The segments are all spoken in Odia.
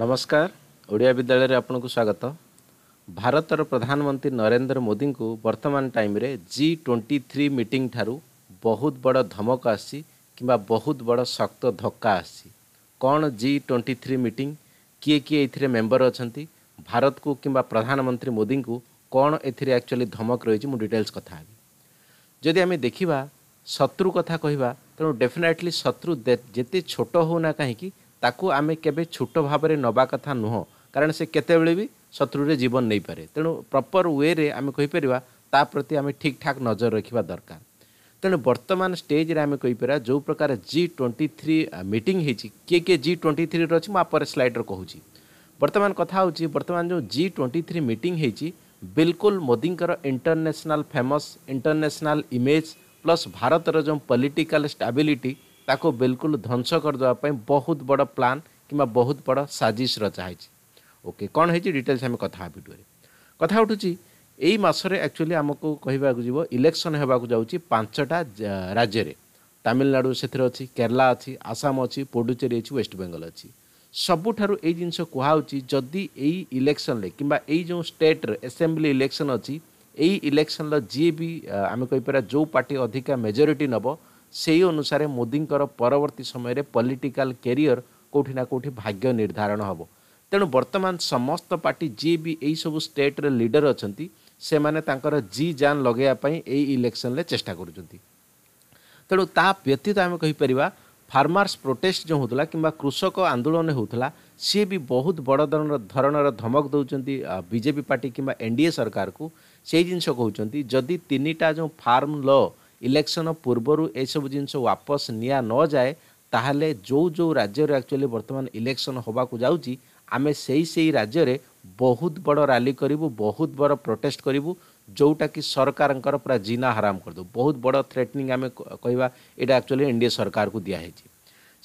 ନମସ୍କାର ଓଡ଼ିଆ ବିଦ୍ୟାଳୟରେ ଆପଣଙ୍କୁ ସ୍ୱାଗତ ଭାରତର ପ୍ରଧାନମନ୍ତ୍ରୀ ନରେନ୍ଦ୍ର ମୋଦିଙ୍କୁ ବର୍ତ୍ତମାନ ଟାଇମ୍ରେ ଜି ଟ୍ୱେଣ୍ଟି ଥ୍ରୀ ମିଟିଂ ଠାରୁ ବହୁତ ବଡ଼ ଧମକ ଆସିଛି କିମ୍ବା ବହୁତ ବଡ଼ ଶକ୍ତ ଧକ୍କା ଆସିଛି କ'ଣ ଜି ଟ୍ୱେଣ୍ଟି ଥ୍ରୀ ମିଟିଂ କିଏ କିଏ ଏଥିରେ ମେମ୍ବର ଅଛନ୍ତି ଭାରତକୁ କିମ୍ବା ପ୍ରଧାନମନ୍ତ୍ରୀ ମୋଦିଙ୍କୁ କ'ଣ ଏଥିରେ ଆକ୍ଚୁଆଲି ଧମକ ରହିଛି ମୁଁ ଡିଟେଲ୍ସ କଥା ହେବି ଯଦି ଆମେ ଦେଖିବା ଶତ୍ରୁ କଥା କହିବା ତେଣୁ ଡେଫିନେଟଲି ଶତ୍ରୁ ଯେତେ ଛୋଟ ହେଉନା କାହିଁକି ताकु आमे केबे छोट भाव में नवा कथा नुह कारण से केते बेले भी शत्रु रे जीवन नहीं पारे तेणु प्रॉपर वे रे आमे कही परिवा ता प्रति आमे ठीक ठाक नजर रखा दरकार तेणु बर्तमान स्टेज रे आमे कही परिवा जो प्रकार जी ट्वेंटी थ्री मीट हो किए किए जी ट्वेंटी थ्री रही मुझे स्लाइड रुचि बर्तमान कथा बर्तमान जो जी ट्वेंटी थ्री मीट होती बिल्कुल Modi international famous international image plus Bharat जो पॉलिटिकल स्टेबिलिटी ତାକୁ ବିଲକୁଲ ଧ୍ୱଂସ କରିଦେବା ପାଇଁ ବହୁତ ବଡ଼ ପ୍ଲାନ୍ କିମ୍ବା ବହୁତ ବଡ଼ ସାଜିସ୍ ରଚା ହେଇଛି ଓକେ କ'ଣ ହେଇଛି ଡିଟେଲ୍ସ ଆମେ କଥା ହେବା ଭିଡ଼ିଓରେ କଥା ଉଠୁଛି ଏଇ ମାସରେ ଆକ୍ଚୁଆଲି ଆମକୁ କହିବାକୁ ଯିବ ଇଲେକ୍ସନ୍ ହେବାକୁ ଯାଉଛି ପାଞ୍ଚଟା ରାଜ୍ୟରେ ତାମିଲନାଡ଼ୁ ସେଥିରେ ଅଛି କେରଲା ଅଛି ଆସାମ ଅଛି ପୁଡୁଚେରୀ ଅଛି ୱେଷ୍ଟବେଙ୍ଗଲ ଅଛି ସବୁଠାରୁ ଏଇ ଜିନିଷ କୁହାହେଉଛି ଯଦି ଏଇ ଇଲେକ୍ସନ୍ରେ କିମ୍ବା ଏଇ ଯେଉଁ ଷ୍ଟେଟ୍ରେ ଆସେମ୍ବ୍ଲି ଇଲେକ୍ସନ୍ ଅଛି ଏଇ ଇଲେକ୍ସନ୍ର ଯିଏ ବି ଆମେ କହିପାରିବା ଯେଉଁ ପାର୍ଟି ଅଧିକା ମେଜରିଟି ନେବ ସେହି ଅନୁସାରେ ମୋଦିଙ୍କର ପରବର୍ତ୍ତୀ ସମୟରେ ପଲିଟିକାଲ କ୍ୟାରିୟର୍ କେଉଁଠି ନା କେଉଁଠି ଭାଗ୍ୟ ନିର୍ଦ୍ଧାରଣ ହେବ ତେଣୁ ବର୍ତ୍ତମାନ ସମସ୍ତ ପାର୍ଟି ଯିଏ ବି ଏହିସବୁ ଷ୍ଟେଟ୍ରେ ଲିଡ଼ର ଅଛନ୍ତି ସେମାନେ ତାଙ୍କର ଜି ଯାନ ଲଗାଇବା ପାଇଁ ଏହି ଇଲେକ୍ସନ୍ରେ ଚେଷ୍ଟା କରୁଛନ୍ତି ତେଣୁ ତା ବ୍ୟତୀତ ଆମେ କହିପାରିବା ଫାର୍ମର୍ସ ପ୍ରୋଟେଷ୍ଟ ଯେଉଁ ହେଉଥିଲା କିମ୍ବା କୃଷକ ଆନ୍ଦୋଳନ ହେଉଥିଲା ସିଏ ବି ବହୁତ ବଡ଼ ଧରଣର ଧରଣର ଧମକ ଦେଉଛନ୍ତି ବିଜେପି ପାର୍ଟି କିମ୍ବା ଏନ୍ ଡି ଏ ସରକାରକୁ ସେଇ ଜିନିଷ କହୁଛନ୍ତି ଯଦି ତିନିଟା ଯେଉଁ ଫାର୍ମ ଲ' ଇଲେକ୍ସନ୍ ପୂର୍ବରୁ ଏସବୁ ଜିନିଷ ୱାପସ୍ ନିଆ ନଯାଏ ତାହେଲେ ଯେଉଁ ଯେଉଁ ରାଜ୍ୟରେ ଆକ୍ଚୁଆଲି ବର୍ତ୍ତମାନ ଇଲେକ୍ସନ୍ ହେବାକୁ ଯାଉଛି ଆମେ ସେଇ ସେଇ ରାଜ୍ୟରେ ବହୁତ ବଡ଼ ରାଲି କରିବୁ ବହୁତ ବଡ଼ ପ୍ରୋଟେଷ୍ଟ କରିବୁ ଯେଉଁଟାକି ସରକାରଙ୍କର ପୁରା ଜିନା ହାରାମ କରିଦେବୁ ବହୁତ ବଡ଼ ଥ୍ରେଟନିଂ ଆମେ କହିବା ଏଇଟା ଆକ୍ଚୁଆଲି ଏନ୍ ଡି ଏ ସରକାରକୁ ଦିଆହେଇଛି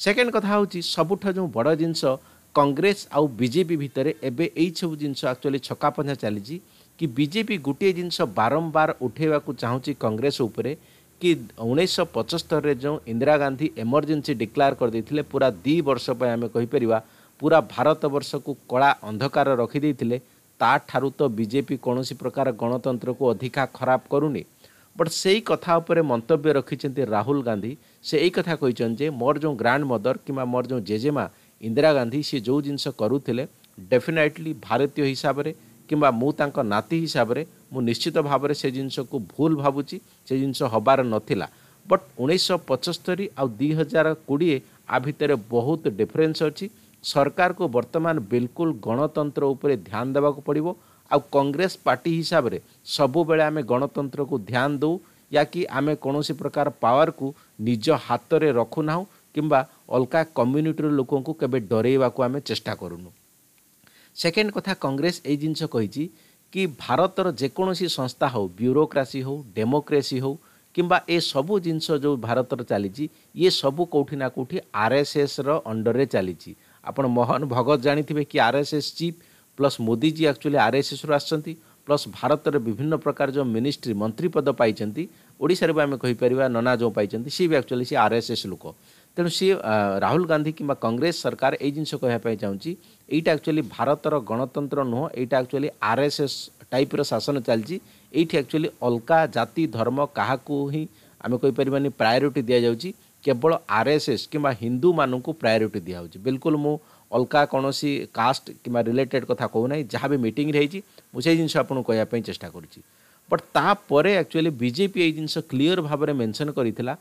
ସେକେଣ୍ଡ କଥା ହେଉଛି ସବୁଠୁ ଯେଉଁ ବଡ଼ ଜିନିଷ କଂଗ୍ରେସ ଆଉ ବିଜେପି ଭିତରେ ଏବେ ଏଇସବୁ ଜିନିଷ ଆକ୍ଚୁଆଲି ଛକାପଞ୍ଝା ଚାଲିଛି କି ବିଜେପି ଗୋଟିଏ ଜିନିଷ ବାରମ୍ବାର ଉଠାଇବାକୁ ଚାହୁଁଛି କଂଗ୍ରେସ ଉପରେ କି ଉଣେଇଶହ ପଞ୍ଚସ୍ତରିରେ ଯେଉଁ ଇନ୍ଦିରା ଗାନ୍ଧୀ ଏମର୍ଜେନ୍ସି ଡିକ୍ଲାର କରିଦେଇଥିଲେ ପୁରା ଦୁଇ ବର୍ଷ ପାଇଁ ଆମେ କହିପାରିବା ପୁରା ଭାରତବର୍ଷକୁ କଳା ଅନ୍ଧକାର ରଖିଦେଇଥିଲେ ତା'ଠାରୁ ତ ବିଜେପି କୌଣସି ପ୍ରକାର ଗଣତନ୍ତ୍ରକୁ ଅଧିକା ଖରାପ କରୁନି ବଟ୍ ସେଇ କଥା ଉପରେ ମନ୍ତବ୍ୟ ରଖିଛନ୍ତି ରାହୁଲ ଗାନ୍ଧୀ ସେ ଏଇ କଥା କହିଛନ୍ତି ଯେ ମୋର ଯେଉଁ ଗ୍ରାଣ୍ଡ ମଦର କିମ୍ବା ମୋର ଯେଉଁ ଜେଜେମା ଇନ୍ଦିରା ଗାନ୍ଧୀ ସିଏ ଯେଉଁ ଜିନିଷ କରୁଥିଲେ ଡେଫିନେଟଲି ଭାରତୀୟ ହିସାବରେ କିମ୍ବା ମୁଁ ତାଙ୍କ ନାତି ହିସାବରେ ମୁଁ ନିଶ୍ଚିତ ଭାବରେ ସେ ଜିନିଷକୁ ଭୁଲ ଭାବୁଛି ସେ ଜିନିଷ ହେବାର ନଥିଲା ବଟ୍ ଉଣେଇଶହ ପଞ୍ଚସ୍ତରି ଆଉ ଦୁଇ ହଜାର କୋଡ଼ିଏ ଆ ଭିତରେ ବହୁତ ଡିଫରେନ୍ସ ଅଛି ସରକାରକୁ ବର୍ତ୍ତମାନ ବିଲକୁଲ ଗଣତନ୍ତ୍ର ଉପରେ ଧ୍ୟାନ ଦେବାକୁ ପଡ଼ିବ ଆଉ କଂଗ୍ରେସ ପାର୍ଟି ହିସାବରେ ସବୁବେଳେ ଆମେ ଗଣତନ୍ତ୍ରକୁ ଧ୍ୟାନ ଦେଉ ୟା କି ଆମେ କୌଣସି ପ୍ରକାର ପାୱାରକୁ ନିଜ ହାତରେ ରଖୁନାହୁଁ କିମ୍ବା ଅଲଗା କମ୍ୟୁନିଟିର ଲୋକଙ୍କୁ କେବେ ଡରେଇବାକୁ ଆମେ ଚେଷ୍ଟା କରୁନୁ ସେକେଣ୍ଡ କଥା କଂଗ୍ରେସ ଏଇ ଜିନିଷ କହିଛି କି ଭାରତର ଯେକୌଣସି ସଂସ୍ଥା ହେଉ ବ୍ୟୁରୋକ୍ରାସି ହେଉ ଡେମୋକ୍ରାସି ହେଉ କିମ୍ବା ଏସବୁ ଜିନିଷ ଯେଉଁ ଭାରତର ଚାଲିଛି ଇଏ ସବୁ କେଉଁଠି ନା କେଉଁଠି ଆର୍ ଏସ୍ ଏସ୍ର ଅଣ୍ଡର୍ରେ ଚାଲିଛି ଆପଣ ମୋହନ ଭଗତ ଜାଣିଥିବେ କି R S S chief plus Modiji actually R S ଏସ୍ରୁ ଆସିଛନ୍ତି ପ୍ଲସ୍ ଭାରତରେ ବିଭିନ୍ନ ପ୍ରକାର ଯେଉଁ ମିନିଷ୍ଟ୍ରି ମନ୍ତ୍ରୀ ପଦ ପାଇଛନ୍ତି ଓଡ଼ିଶାରେ ବି ଆମେ କହିପାରିବା ନନା ଯେଉଁ ପାଇଛନ୍ତି ସିଏ ବି ଆକ୍ଚୁଆଲି ସିଏ ଏସ୍ ଲୋକ ତେଣୁ ସିଏ ରାହୁଲ ଗାନ୍ଧୀ କିମ୍ବା କଂଗ୍ରେସ ସରକାର ଏଇ ଜିନିଷ କହିବା ପାଇଁ ଚାହୁଁଛି ଏଇଟା ଆକ୍ଚୁଆଲି ଭାରତର ଗଣତନ୍ତ୍ର ନୁହଁ ଏଇଟା ଆକ୍ଚୁଆଲି ଆର୍ ଏସ୍ ଏସ୍ ଟାଇପ୍ର ଶାସନ ଚାଲିଛି ଏଇଠି ଆକ୍ଚୁଆଲି ଅଲଗା ଜାତି ଧର୍ମ କାହାକୁ ହିଁ ଆମେ କହିପାରିବାନି ପ୍ରାୟୋରିଟି ଦିଆଯାଉଛି କେବଳ ଆର୍ ଏସ୍ ଏସ୍ କିମ୍ବା ହିନ୍ଦୁମାନଙ୍କୁ ପ୍ରାୟୋରିଟି ଦିଆହେଉଛି ବିଲକୁଲ ମୁଁ ଅଲଗା କୌଣସି କାଷ୍ଟ କିମ୍ବା ରିଲେଟେଡ଼୍ କଥା କହୁନାହିଁ ଯାହା ବି ମିଟିଂରେ ହେଇଛି ମୁଁ ସେଇ ଜିନିଷ ଆପଣଙ୍କୁ କହିବା ପାଇଁ ଚେଷ୍ଟା କରୁଛି ବଟ୍ ତାପରେ ଆକ୍ଚୁଆଲି ବିଜେପି ଏଇ ଜିନିଷ କ୍ଲିୟର୍ ଭାବରେ ମେନ୍ସନ୍ କରିଥିଲା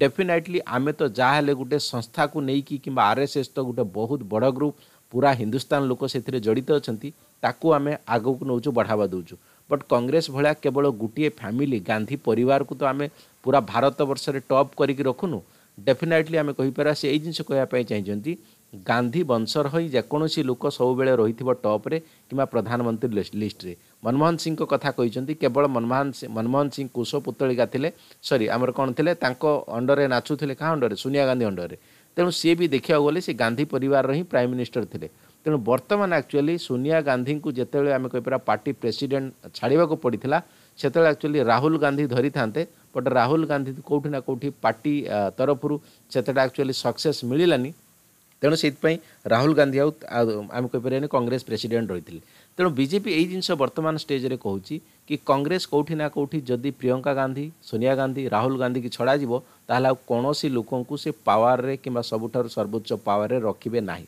ଡେଫିନେଟ୍ଲି ଆମେ ତ ଯାହା ହେଲେ ଗୋଟେ ସଂସ୍ଥାକୁ ନେଇକି କିମ୍ବା ଆର୍ ଏସ୍ ଏସ୍ ତ ଗୋଟେ ବହୁତ ବଡ଼ ଗ୍ରୁପ୍ ପୁରା ହିନ୍ଦୁସ୍ତାନ ଲୋକ ସେଥିରେ ଜଡ଼ିତ ଅଛନ୍ତି ତାକୁ ଆମେ ଆଗକୁ ନେଉଛୁ ବଢ଼ାବା ଦେଉଛୁ ବଟ୍ କଂଗ୍ରେସ ଭଳିଆ କେବଳ ଗୋଟିଏ ଫ୍ୟାମିଲି ଗାନ୍ଧୀ ପରିବାରକୁ ତ ଆମେ ପୁରା ଭାରତ ବର୍ଷରେ ଟପ୍ କରିକି ରଖୁନୁ ଡେଫିନେଟ୍ଲି ଆମେ କହିପାରିବା ସେ ଏଇ ଜିନିଷ କହିବା ପାଇଁ ଚାହିଁଛନ୍ତି ଗାନ୍ଧୀ ବଂଶର ହୋଇ ଯେକୌଣସି ଲୋକ ସବୁବେଳେ ରହିଥିବ ଟପ୍ରେ କିମ୍ବା ପ୍ରଧାନମନ୍ତ୍ରୀ ଲିଷ୍ଟରେ ମନମୋହନ ସିଂଙ୍କ କଥା କହିଛନ୍ତି କେବଳ ମନମୋହନ ସିଂ ମନମୋହନ ସିଂ କୁଶ ପୁତଳିକା ଥିଲେ ସରି ଆମର କ'ଣ ଥିଲେ ତାଙ୍କ ଅଣ୍ଡରରେ ନାଚୁଥିଲେ କାହା ଅଣ୍ଡରରେ ସୋନିଆ ଗାନ୍ଧୀ ଅଣ୍ଡରରେ ତେଣୁ ସିଏ ବି ଦେଖିବାକୁ ଗଲେ ସେ ଗାନ୍ଧୀ ପରିବାରର ହିଁ ପ୍ରାଇମ୍ ମିନିଷ୍ଟର ଥିଲେ ତେଣୁ ବର୍ତ୍ତମାନ ଆକ୍ଚୁଆଲି ସୋନିଆ ଗାନ୍ଧୀଙ୍କୁ ଯେତେବେଳେ ଆମେ କହିପାରିବା ପାର୍ଟି ପ୍ରେସିଡେଣ୍ଟ ଛାଡ଼ିବାକୁ ପଡ଼ିଥିଲା ସେତେବେଳେ ଆକ୍ଚୁଆଲି ରାହୁଲ ଗାନ୍ଧୀ ଧରିଥାନ୍ତେ ବଟ୍ ରାହୁଲ ଗାନ୍ଧୀ କେଉଁଠି ନା କେଉଁଠି ପାର୍ଟି ତରଫରୁ ସେତେଟା ଆକ୍ଚୁଆଲି ସକ୍ସେସ୍ ମିଳିଲାନି ତେଣୁ ସେଇଥିପାଇଁ ରାହୁଲ ଗାନ୍ଧୀ ଆଉ ଆମେ କହିପାରିବାନି କଂଗ୍ରେସ ପ୍ରେସିଡେଣ୍ଟ ରହିଥିଲେ ତେଣୁ ବିଜେପି ଏଇ ଜିନିଷ ବର୍ତ୍ତମାନ ଷ୍ଟେଜ୍ରେ କହୁଛି କି କଂଗ୍ରେସ କେଉଁଠି ନା କେଉଁଠି ଯଦି ପ୍ରିୟଙ୍କା ଗାନ୍ଧୀ ସୋନିଆ ଗାନ୍ଧୀ ରାହୁଲ ଗାନ୍ଧୀକି ଛଡ଼ାଯିବ ତାହେଲେ ଆଉ କୌଣସି ଲୋକଙ୍କୁ ସେ ପାୱାରରେ କିମ୍ବା ସବୁଠାରୁ ସର୍ବୋଚ୍ଚ ପାୱାରରେ ରଖିବେ ନାହିଁ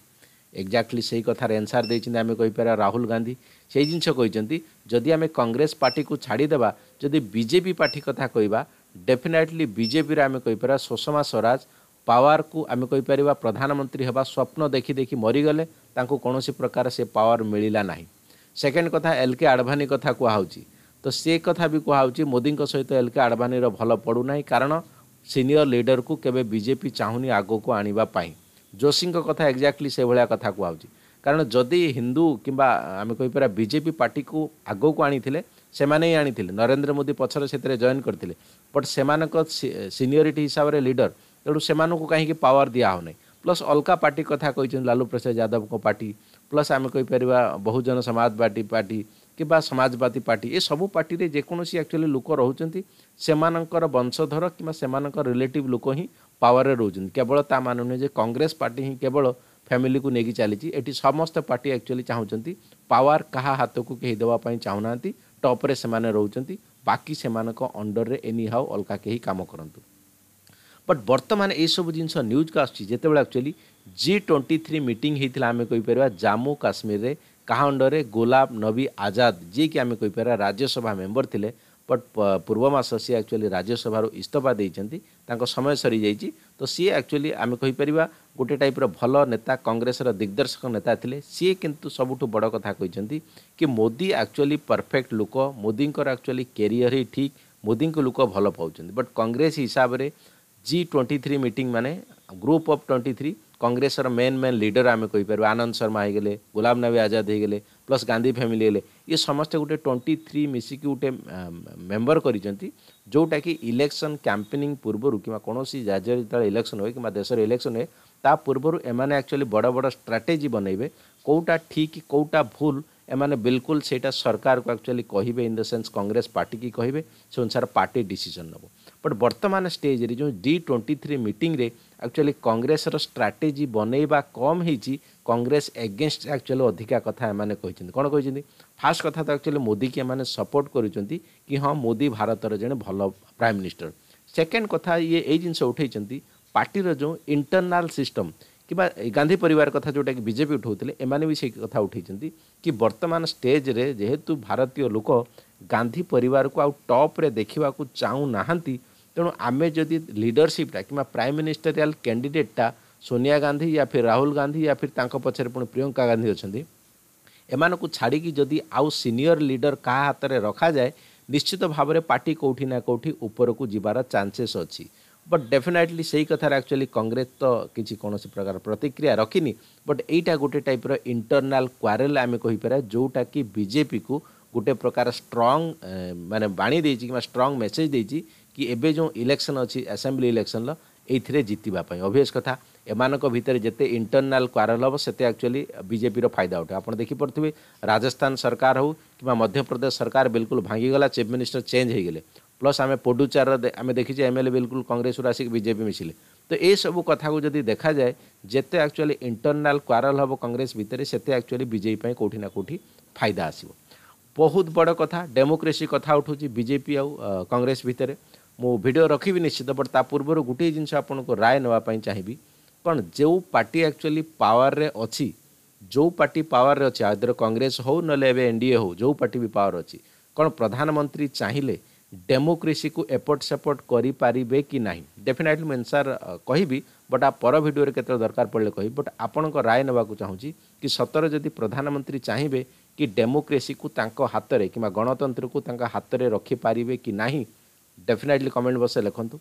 ଏକ୍ଜାକ୍ଟଲି ସେଇ କଥାର ଏନ୍ସାର୍ ଦେଇଛନ୍ତି ଆମେ କହିପାରିବା ରାହୁଲ ଗାନ୍ଧୀ ସେଇ ଜିନିଷ କହିଛନ୍ତି ଯଦି ଆମେ କଂଗ୍ରେସ ପାର୍ଟିକୁ ଛାଡ଼ିଦେବା ଯଦି ବିଜେପି ପାର୍ଟି କଥା କହିବା ଡେଫିନେଟଲି ବିଜେପିରେ ଆମେ କହିପାରିବା ସୁଷମା ସ୍ୱରାଜ ପାୱାରକୁ ଆମେ କହିପାରିବା ପ୍ରଧାନମନ୍ତ୍ରୀ ହେବା ସ୍ୱପ୍ନ ଦେଖି ଦେଖି ମରିଗଲେ ତାଙ୍କୁ କୌଣସି ପ୍ରକାର ସେ ପାୱାର ମିଳିଲା ନାହିଁ ସେକେଣ୍ଡ କଥା ଏଲ୍ କେ ଆଡ଼ଭାନୀ କଥା କୁହାହେଉଛି ତ ସେ କଥା ବି କୁହାହେଉଛି ମୋଦିଙ୍କ ସହିତ ଏଲ୍ କେ ଆଡ଼ଭାନୀର ଭଲ ପଡ଼ୁନାହିଁ କାରଣ ସିନିୟର ଲିଡରକୁ କେବେ ବିଜେପି ଚାହୁଁନି ଆଗକୁ ଆଣିବା ପାଇଁ ଯୋଶୀଙ୍କ କଥା ଏକ୍ଜାକ୍ଟଲି ସେଭଳିଆ କଥା କୁହାହେଉଛି କାରଣ ଯଦି ହିନ୍ଦୁ କିମ୍ବା ଆମେ କହିପାରିବା ବିଜେପି ପାର୍ଟିକୁ ଆଗକୁ ଆଣିଥିଲେ ସେମାନେ ହିଁ ଆଣିଥିଲେ ନରେନ୍ଦ୍ର ମୋଦି ପଛରେ ସେଥିରେ ଜଏନ୍ କରିଥିଲେ ବଟ୍ ସେମାନଙ୍କ ସିନିୟରିଟି ହିସାବରେ ଲିଡର ତେଣୁ ସେମାନଙ୍କୁ କାହିଁକି ପାୱାର ଦିଆହେଉନି ପ୍ଲସ୍ ଅଲଗା ପାର୍ଟି କଥା କହିଛନ୍ତି ଲାଲୁ ପ୍ରସାଦ ଯାଦବଙ୍କ ପାର୍ଟି ପ୍ଲସ୍ ଆମେ କହିପାରିବା ବହୁଜନ ସମାଜବାଦୀ ପାର୍ଟି କିମ୍ବା ସମାଜବାଦୀ ପାର୍ଟି ଏସବୁ ପାର୍ଟିରେ ଯେକୌଣସି ଆକ୍ଚୁଆଲି ଲୋକ ରହୁଛନ୍ତି ସେମାନଙ୍କର ବଂଶଧର କିମ୍ବା ସେମାନଙ୍କର ରିଲେଟିଭ୍ ଲୋକ ହିଁ ପାୱାରରେ ରହୁଛନ୍ତି କେବଳ ତା ମାନେ ନୁହେଁ ଯେ କଂଗ୍ରେସ ପାର୍ଟି ହିଁ କେବଳ ଫ୍ୟାମିଲିକୁ ନେଇକି ଚାଲିଛି ଏଠି ସମସ୍ତ ପାର୍ଟି ଆକ୍ଚୁଆଲି ଚାହୁଁଛନ୍ତି ପାୱାର କାହା ହାତକୁ କେହି ଦେବା ପାଇଁ ଚାହୁଁନାହାନ୍ତି ଟପ୍ରେ ସେମାନେ ରହୁଛନ୍ତି ବାକି ସେମାନଙ୍କ ଅଣ୍ଡରରେ ଏନି ହାଉ ଅଲଗା କେହି କାମ କରନ୍ତୁ ବଟ୍ ବର୍ତ୍ତମାନ ଏଇସବୁ ଜିନିଷ ନ୍ୟୁଜ୍କୁ ଆସୁଛି ଯେତେବେଳେ actually G twenty three meeting ହେଇଥିଲା ଆମେ କହିପାରିବା ଜାମ୍ମୁ କାଶ୍ମୀରରେ କାହା ଅଣ୍ଡରରେ ଗୋଲାବ ନବୀ ଆଜାଦ ଯିଏକି ଆମେ କହିପାରିବା ରାଜ୍ୟସଭା ମେମ୍ବର ଥିଲେ ବଟ୍ ପୂର୍ବ ମାସ ସିଏ ଆକ୍ଚୁଆଲି ରାଜ୍ୟସଭାରୁ ଇସ୍ତଫା ଦେଇଛନ୍ତି ତାଙ୍କ ସମୟ ସରିଯାଇଛି ତ ସିଏ ଆକ୍ଚୁଆଲି ଆମେ କହିପାରିବା ଗୋଟେ ଟାଇପ୍ର ଭଲ ନେତା କଂଗ୍ରେସର ଦିଗ୍ଦର୍ଶକ ନେତା ଥିଲେ ସିଏ କିନ୍ତୁ ସବୁଠୁ ବଡ଼ କଥା କହିଛନ୍ତି କି ମୋଦି ଆକ୍ଚୁଆଲି ପରଫେକ୍ଟ ଲୋକ ମୋଦିଙ୍କର ଆକ୍ଚୁଆଲି କେରିୟର ହିଁ ଠିକ୍ ମୋଦିଙ୍କୁ ଲୋକ ଭଲ ପାଉଛନ୍ତି ବଟ୍ କଂଗ୍ରେସ ହିସାବରେ ଜି ଟ୍ୱେଣ୍ଟି ଥ୍ରୀ ମିଟିଂ ମାନେ ଗ୍ରୁପ୍ ଅଫ୍ ଟ୍ୱେଣ୍ଟି ଥ୍ରୀ କଂଗ୍ରେସର ମେନ୍ ମେନ୍ ଲିଡର ଆମେ କହିପାରିବା ଆନନ୍ଦ ଶର୍ମା ହେଇଗଲେ ଗୁଲାମ ନବୀ ଆଜାଦ ହେଇଗଲେ ପ୍ଲସ୍ ଗାନ୍ଧୀ ଫ୍ୟାମିଲି ହେଲେ ଇଏ ସମସ୍ତେ ଗୋଟେ ଟ୍ୱେଣ୍ଟି ଥ୍ରୀ ମିଶିକି ଗୋଟେ ମେମ୍ବର କରିଛନ୍ତି ଯେଉଁଟାକି ଇଲେକ୍ସନ୍ କ୍ୟାମ୍ପେନିଂ ପୂର୍ବରୁ କିମ୍ବା କୌଣସି ରାଜ୍ୟରେ ଯେତେବେଳେ ଇଲେକ୍ସନ୍ ହୁଏ କିମ୍ବା ଦେଶରେ ଇଲେକ୍ସନ୍ ହୁଏ ତା ପୂର୍ବରୁ ଏମାନେ ଆକ୍ଚୁଆଲି ବଡ଼ ବଡ଼ ଷ୍ଟ୍ରାଟେଜି ବନେଇବେ କେଉଁଟା ଠିକ୍ କେଉଁଟା ଭୁଲ ଏମାନେ ବିଲକୁଲ ସେଇଟା ସରକାରକୁ ଆକ୍ଚୁଆଲି କହିବେ ଇନ୍ ଦ ସେନ୍ସ କଂଗ୍ରେସ ପାର୍ଟିକି କହିବେ ସେ ଅନୁସାରେ ପାର୍ଟି ଡିସିସନ୍ ନେବ बट बर्तमान स्टेज रे जो जी ट्वेंटी थ्री मीटिंग रे एक्चुअली कांग्रेस रो स्ट्राटेजी बनैवा कम होती कंग्रेस एगेन्स्ट एक्चुअली अधिका कथ एम कहते हैं फास्ट कथ तो एक्चुअली मोदी की मैंने सपोर्ट कर हाँ मोदी भारत जन भल प्राइम मिनिस्टर सेकेंड कथ ये ये जिनस उठाई पार्टी जो इंटरनाल सिस्टम कि गांधी परिवार कथा जोटा कि बजेपी उठाऊ एमने भी से कथा उठाई कि बर्तमान स्टेज रे जेहेतु भारतीय लोक गांधी परिवार को आउ टॉप रे देखा चाहू ତେଣୁ ଆମେ ଯଦି ଲିଡରସିପ୍ଟା କିମ୍ବା ପ୍ରାଇମ୍ ମିନିଷ୍ଟରିଆଲ୍ କ୍ୟାଣ୍ଡିଡେଟ୍ଟା ସୋନିଆ ଗାନ୍ଧୀ ୟା ଫିର୍ ରାହୁଲ ଗାନ୍ଧୀ ୟା ଫିର୍ ତାଙ୍କ ପଛରେ ପୁଣି ପ୍ରିୟଙ୍କା ଗାନ୍ଧୀ ଅଛନ୍ତି ଏମାନଙ୍କୁ ଛାଡ଼ିକି ଯଦି ଆଉ ସିନିୟର ଲିଡର କାହା ହାତରେ ରଖାଯାଏ ନିଶ୍ଚିତ ଭାବରେ ପାର୍ଟି କେଉଁଠି ନା କେଉଁଠି ଉପରକୁ ଯିବାର ଚାନ୍ସେସ୍ ଅଛି ବଟ୍ ଡେଫିନାଇଟଲି ସେଇ କଥାରେ ଆକ୍ଚୁଆଲି କଂଗ୍ରେସ ତ କିଛି କୌଣସି ପ୍ରକାର ପ୍ରତିକ୍ରିୟା ରଖିନି ବଟ୍ ଏଇଟା ଗୋଟେ ଟାଇପ୍ର ଇଣ୍ଟରନାଲ୍ କ୍ୱାରେଲ୍ ଆମେ କହିପାରିବା ଯେଉଁଟାକି ବିଜେପିକୁ ଗୋଟେ ପ୍ରକାର ଷ୍ଟ୍ରଙ୍ଗ ମାନେ ବାଣୀ ଦେଇଛି କିମ୍ବା ଷ୍ଟ୍ରଙ୍ଗ ମେସେଜ୍ ଦେଇଛି कि एबे जो इलेक्शन अच्छी असेंबली इलेक्शन ये जितने अभियस कथ एम भितर जिते इंटरनाल क्वारल हम से आकचुअली बजेपी फायदा उठे आपड़ आप देखिपे राजस्थान सरकार हो कि मध्यप्रदेश सरकार बिल्कुल भांगिगला चिफ मिनिस्टर चेंज हो गले प्लस आम पोडुचार आम देखी एम एल ए बिल्कुल कंग्रेस आसिक बजेपी मिसले तो ये सब कथ जी देखा जाए जिते एक्चुअली इंटरनाल क्वारल हम कंग्रेस भितर से आकचुअली बजेपी कौटी ना कौटी फायदा आसो बहुत बड़ कथा डेमोक्रेसी कथ उठू बजेपी आ कंग्रेस भितर ମୁଁ ଭିଡ଼ିଓ ରଖିବି ନିଶ୍ଚିତ ବଟ୍ ତା ପୂର୍ବରୁ ଗୋଟିଏ ଜିନିଷ ଆପଣଙ୍କୁ ରାୟ ନେବା ପାଇଁ ଚାହିଁବି କ'ଣ ଯେଉଁ ପାର୍ଟି ଆକ୍ଚୁଆଲି ପାୱାରରେ ଅଛି ଯେଉଁ ପାର୍ଟି ପାୱାରରେ ଅଛି ଆଉ ଆଦର କଂଗ୍ରେସ ହେଉ ନହେଲେ ଏବେ ଏନ୍ ଡି ଏ ହଉ ଯେଉଁ ପାର୍ଟି ବି ପାୱାର ଅଛି କ'ଣ ପ୍ରଧାନମନ୍ତ୍ରୀ ଚାହିଁଲେ ଡେମୋକ୍ରେସିକୁ ଏପଟ ସେପଟ କରିପାରିବେ କି ନାହିଁ ଡେଫିନେଟଲି ମୁଁ ଏନ୍ସାର୍ କହିବି ବଟ୍ ଆ ପର ଭିଡ଼ିଓରେ କେତେବେଳେ ଦରକାର ପଡ଼ିଲେ କହିବି ବଟ୍ ଆପଣଙ୍କ ରାୟ ନେବାକୁ ଚାହୁଁଛି କି ସତରେ ଯଦି ପ୍ରଧାନମନ୍ତ୍ରୀ ଚାହିଁବେ କି ଡେମୋକ୍ରେସିକୁ ତାଙ୍କ ହାତରେ କିମ୍ବା ଗଣତନ୍ତ୍ରକୁ ତାଙ୍କ ହାତରେ ରଖିପାରିବେ କି ନାହିଁ ଡେଫିନାଇଟଲି କମେଣ୍ଟ ବସେ ଲେଖନ୍ତୁ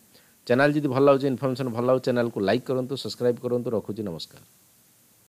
ଚ୍ୟାନେଲ୍ ଯଦି ଭଲ ଲାଗୁଛି ଇନଫର୍ମେସନ୍ ଭଲ ଲାଗୁଛି ଚ୍ୟାନେଲ୍କୁ ଲାଇକ୍ କରନ୍ତୁ ସବସ୍କ୍ରାଇବ୍ କରନ୍ତୁ ରଖୁଛି ନମସ୍କାର